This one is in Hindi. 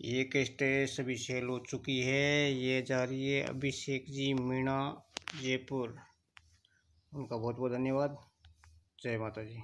एक अभी सेल हो चुकी है ये जा रही है अभिषेक जी मीणा जयपुर उनका बहुत बहुत धन्यवाद जय माता जी